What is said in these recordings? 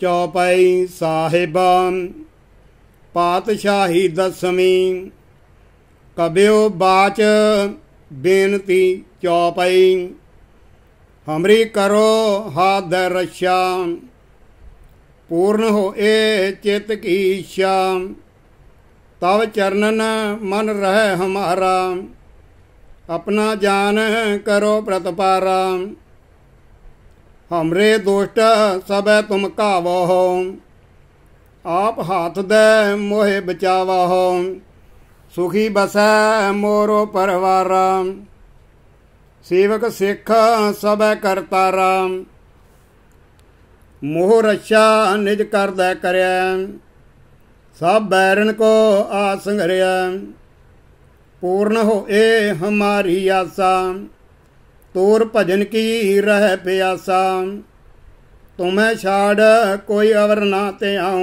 ਚੌਪਈ ਸਾਹਿਬਾ ਪਾਤਸ਼ਾਹੀ ਦਸਵੀਂ ਕਬਿਓ ਬਾਚ ਬੇਨਤੀ ਚੌਪਈ ਹਮਰੀ ਕਰੋ ਹਾਦ ਰਸ਼ਾ ਪੂਰਨ ਹੋਏ ਚਿਤ ਕੀ ਇੱਛਾ ਤਵ ਚਰਨਨ ਮਨ ਰਹਿ ਹਮਾਰਾ ਆਪਣਾ ਜਾਨ ਕਰੋ ਪ੍ਰਤਪਾਰਾ ਹਮਰੇ ਦੁਸ਼ਟ ਸਭੈ ਤੁਮ ਕਾਵੋ ਆਪ ਹਾਥ ਦੇ ਮੋਹਿ ਬਚਾਵਾ ਹੋ ਸੁਖੀ ਬਸੈ ਮੋਰੋ ਪਰਵਾਰ ਸੇਵਕ ਸਿੱਖ ਸਭੈ ਕਰਤਾਰਾ ਮੋਹ ਰਛਾ ਨਿਜ ਕਰਦਾ ਕਰਿਆ ਸਭ ਬੈਰਨ ਕੋ ਆਸੰਗਰਿਆ ਪੂਰਨ ਹੋਏ ਹਮਾਰੀ ਆਸਾ ਤੋਰ ਭਜਨ ਕੀ ਰਹਿ ਪਿਆਸਾ ਤੁਮੈ ਛਾੜ ਕੋਈ ਅਵਰ ਨਾ ਤੇ ਆਉ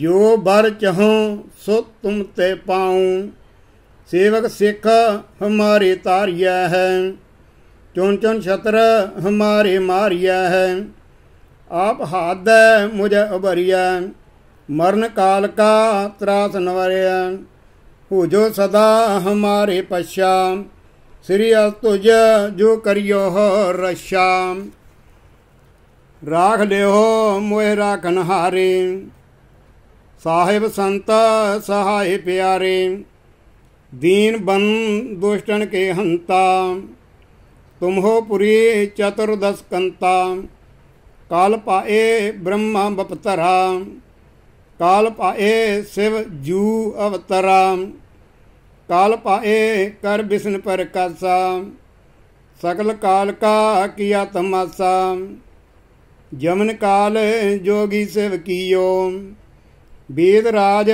ਜੋ ਬਰ ਚਹਉ ਸੋ ਤੁਮ ਤੇ ਪਾਉ ਸੇਵਕ ਸਿੱਖ ਹਮਾਰੇ ਤਾਰਿਆ ਹੈ ਚੁਣ ਚੁਣ ਛਤਰ ਹਮਾਰੇ ਮਾਰਿਆ ਹੈ ਆਪ ਹਾਦ ਮੁਝੇ ਉਭਰਿਆ ਮਰਨ ਕਾਲ ਕਾ ਤਰਾਸ ਨਵਰਿਆ ਹੋ ਜੋ ਸਦਾ ਹਮਾਰੇ ਪਛਾ ਸਿਰਿਆ ਤੁਜ ਜੋ ਕਰਿਓ ਰਸ਼ਾ ਰਾਖ ਲਿਓ ਮੋਹਿ ਰਾਖਨ ਹਾਰੇ ਸਾਹਿਬ ਸੰਤ ਸਹਾਇ ਪਿਆਰੇ ਦੀਨ ਬੰਦ ਦੁਸ਼ਟਨ ਕੇ ਹੰਤਾ ਤੁਮ ਹੋ ਪੁਰੀ ਚਤੁਰਦਸ ਕੰਤਾ ਕਾਲ ਪਾਏ ਬ੍ਰਹਮਾ ਬਪਤਰਾ ਕਾਲ ਪਾਏ ਸਿਵ ਜੂ ਅਵਤਰਾ ਕਾਲ ਪਾਏ ਕਰ ਬਿਸਨ ਪਰ ਕਾਸਾ ਸਕਲ ਕਾਲ ਕਾ ਕੀਆ ਤਮਾਸਾ ਜਮਨ ਕਾਲ ਜੋਗੀ ਸਿਵ ਕੀਓ ਵੇਦ ਰਾਜ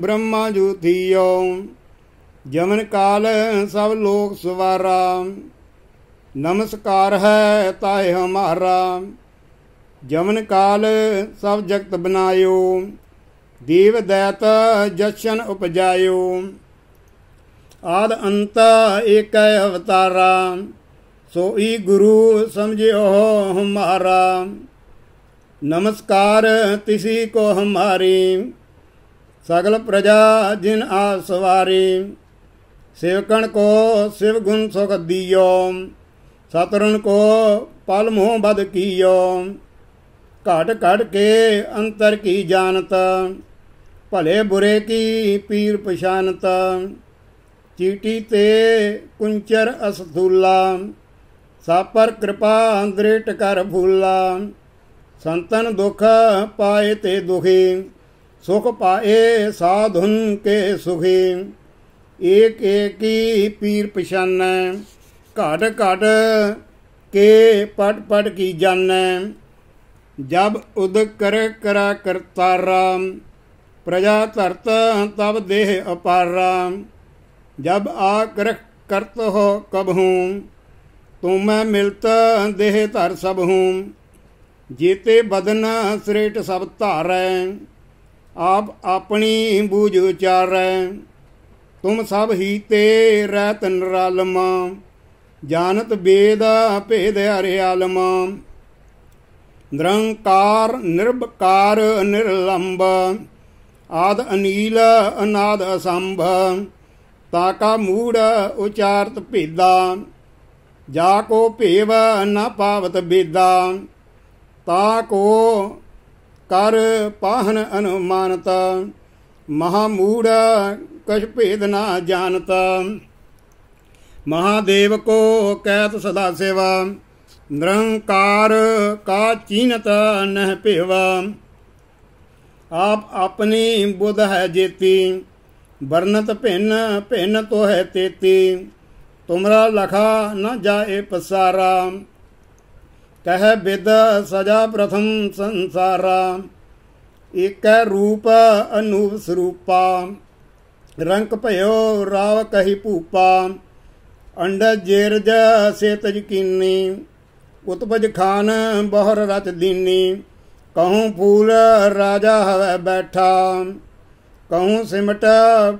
ਬ੍ਰਹਮਾ ਜੂਥੀਓ ਜਮਨ ਕਾਲ ਸਭ ਲੋਕ ਸਵਾਰਾ ਨਮਸਕਾਰ ਹੈ ਤਾਏ ਹਮਾਰਾ ਜਮਨ ਕਾਲ ਸਭ ਜਗਤ ਬਨਾਇਓ ਦੇਵ ਦਇਤ ਜਸ਼ਨ ਉਪਜਾਇਓ ਆਦ ਅੰਤ ਏਕ ਅਵਤਾਰਾ ਸੋਈ ਗੁਰੂ ਸਮਝਿਓ ਹਮਾਰਾ ਨਮਸਕਾਰ ਤਿਸੀ ਕੋ ਹਮਾਰੀ ਸਗਲ ਪ੍ਰਜਾ ਜਿਨ ਆਸਵਾਰੀ ਸੇਵਕਣ ਕੋ ਸਿਵ ਗੁਣ ਸੁਖ ਦਿਓ ਸਤਰਣ ਕੋ ਪਲ ਮੋਹ ਬਦ ਕੀਓ ਘਟ ਘਟ ਕੇ ਅੰਤਰ ਕੀ ਜਾਣਤ ਭਲੇ ਬੁਰੇ ਕੀ ਪੀਰ ਪਛਾਨਤ ਚੀਟੀ ਤੇ ਕੁੰਚਰ ਅਸਧੂਲਾ ਸਾਪਰ ਕਿਰਪਾ ਅੰਦਰੇਟ ਕਰ ਭੂਲਾ ਸੰਤਨ ਦੁਖ ਪਾਏ ਤੇ ਦੁਖੀ ਸੁਖ ਪਾਏ ਸਾਧੁਨ ਕੇ ਸੁਖੀ ਏਕ ਏਕੀ ਪੀਰ ਪਛਾਨੈ ਘਟ ਘਟ ਕੇ ਪਟ ਪਟ ਕੀ ਜਾਣੈ ਜਬ ਉਦ ਕਰ ਕਰਾ ਕਰਤਾਰਾ ਪ੍ਰਜਾ ਧਰਤ ਤਬ ਦੇਹ ਅਪਾਰਾ जब ਆ करत हो कब हूँ ਤੂੰ ਮੈਂ ਮਿਲਤ ਦੇਹ ਧਰ ਸਭ हूँ ਜੀਤੇ ਬਦਨ ਸ੍ਰੇਟ ਸਭ ਧਾਰੈ ਆਪ ਆਪਣੀ ਬੂਝ ਉਚਾਰੈ ਤੁਮ ਸਭ ਹੀ ਤੇ ਰਹਿਤ ਨਰਾਲਮਾ ਜਾਣਤ ਬੇਦ ਭੇਦ ਹਰਿਆਲਮਾ ਨਿਰੰਕਾਰ ਨਿਰਭਕਾਰ ਨਿਰਲੰਬ ਆਦ ਅਨੀਲ ਅਨਾਦ ਅਸੰਭ ਤਾ ਕਾ ਮੂੜ ਉਚਾਰਤ ਭੇਦਾ ਜਾ ਕੋ ਭੇਵ ਨ ਪਾਵਤ ਬੇਦਾ ਤਾ ਕੋ ਕਰ ਪਾਹਨ ਅਨੁਮਾਨਤ ਮਹਾ ਮੂੜ ਕਛ ਭੇਦ ਨਾ ਜਾਣਤ ਮਹਾਦੇਵ ਕੋ ਕਹਿਤ ਸਦਾ ਸੇਵਾ ਨਿਰੰਕਾਰ ਕਾ ਚੀਨਤ ਨਹਿ ਭੇਵ ਆਪ ਆਪਣੀ ਬੁੱਧ ਹੈ ਜੇਤੀ ਵਰਨਤ ਭਿੰਨ ਭਿੰਨ ਤੋ ਹੈ ਤੇਤੀ ਤੁਮਰਾ ਲਖਾ ਨ ਜਾਏ ਪਸਾਰਾ ਕਹਿ ਬਿਦ ਸਜਾ ਪ੍ਰਥਮ ਸੰਸਾਰਾ ਇਕ ਰੂਪ ਅਨੂਪ ਸਰੂਪਾ ਰੰਕ ਭਇਓ ਰਾਵ ਕਹੀ ਭੂਪਾ ਅੰਡ ਜੇਰਜ ਸੇਤ ਕੀਨੀ ਉਤਪਜ ਖਾਨ ਬਹਰ ਰਤ ਦੀਨੀ ਕਹੂੰ ਫੂਲ ਰਾਜਾ ਹਵੇ ਬੈਠਾ ਕਹੂੰ ਸਿਮਟ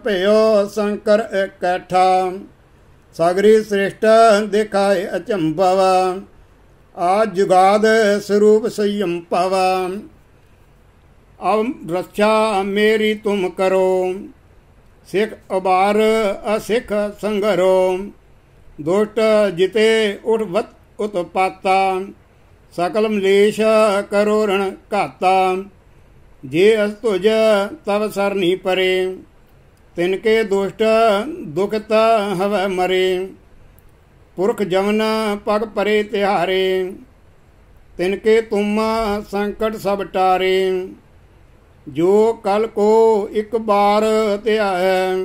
ਭਇਓ ਸੰਕਰ ਇਕੱਠਾ ਸਗਰੀ ਸ੍ਰਿਸ਼ਟ ਦਿਖਾਏ ਅਚੰਭਵ ਆ ਜੁਗਾਦ ਸਰੂਪ ਸੰਯਮ ਪਵ ਅਵ ਰੱਖਿਆ ਮੇਰੀ ਤੁਮ ਕਰੋ ਸਿਖ ਅਬਾਰ ਅਸਿਖ ਸੰਗਰੋ ਦੁਸ਼ਟ ਜਿਤੇ ਉਠਵਤ ਉਤਪਾਤਾ ਸਕਲ ਮਲੇਸ਼ ਕਰੋ ਰਣ ਘਾਤਾ ਜੇ ਅਸ ਤੁਜ ਤਵ ਨਹੀਂ ਪਰੇ ਤਿਨ ਕੇ ਦੁਸ਼ਟ ਦੁਖਤ ਹਵੇ ਮਰੇ ਪੁਰਖ ਜਮਨ ਪਗ ਪਰੇ ਤਿਹਾਰੇ ਤਿਨ ਕੇ ਤੁਮ ਸੰਕਟ ਸਭ ਟਾਰੇ ਜੋ ਕਲ ਕੋ ਇੱਕ ਬਾਰ ਧਿਆਇ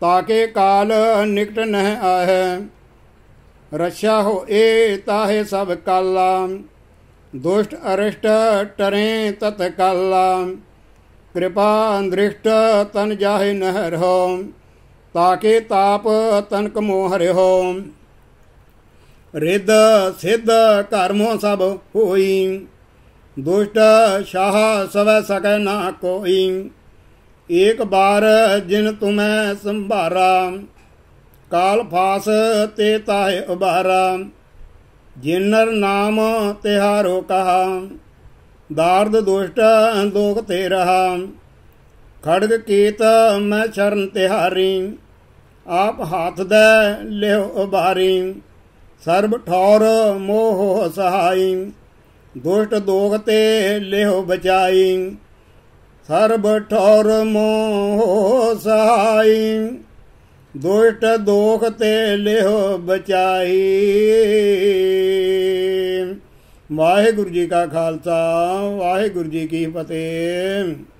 ਤਾਕੇ ਕਾਲ ਨਿਕਟ ਨਹਿ ਆਹੈ ਰਛਾ ਹੋ ਏ ਤਾਹੇ ਸਭ ਕਾਲਾ ਦੁਸ਼ਟ ਅਰਿਸ਼ਟ ਟਰੇ ਤਤ ਕਲਾ ਕਿਰਪਾ ਅੰਦ੍ਰਿਸ਼ਟ ਤਨ ਜਾਹੇ ਨਹਿਰ ਹੋ ਤਾਕੇ ਤਾਪ ਤਨ ਕਮੋ ਹਰਿਓ ਰਿੱਧ ਸਿੱਧ ਕਰਮੋ ਸਭ ਹੋਈ ਦੁਸ਼ਟ ਸ਼ਾਹ ਸਵੈ ਸਕੈ ਨਾ ਕੋਈ ਇਕ ਬਾਰ ਜਿਨ ਤੁਮੈ ਸੰਭਾਰਾ ਕਾਲ ਫਾਸ ਤੇ ਤਾਏ ਉਬਾਰਾ ਜਿਨਰ ਨਾਮ ਤਿਹਾਰੋ ਕਹਾ ਦਾਰਦ ਦੁਸ਼ਟ ਦੋਗ ਤੇ ਰਹਾ ਖੜਗ ਕੀਤ ਮੈਂ ਸ਼ਰਨ ਤਿਹਾਰੀ ਆਪ ਹੱਥ ਦੇ ਲਿਓ ਉਬਾਰੀ ਸਰਬ ਠੌਰ ਮੋਹ ਸਹਾਈ ਦੁਸ਼ਟ ਦੋਗ ਤੇ ਲਿਓ ਬਚਾਈ ਸਰਬ ਠੌਰ ਮੋਹ ਸਹਾਈ ਦੁਸ਼ਟ ਦੋਖ ਤੇ ਲਿਓ ਬਚਾਈ ਵਾਹਿਗੁਰੂ ਜੀ ਕਾ ਖਾਲਸਾ ਵਾਹਿਗੁਰੂ ਜੀ ਕੀ ਫਤਿਹ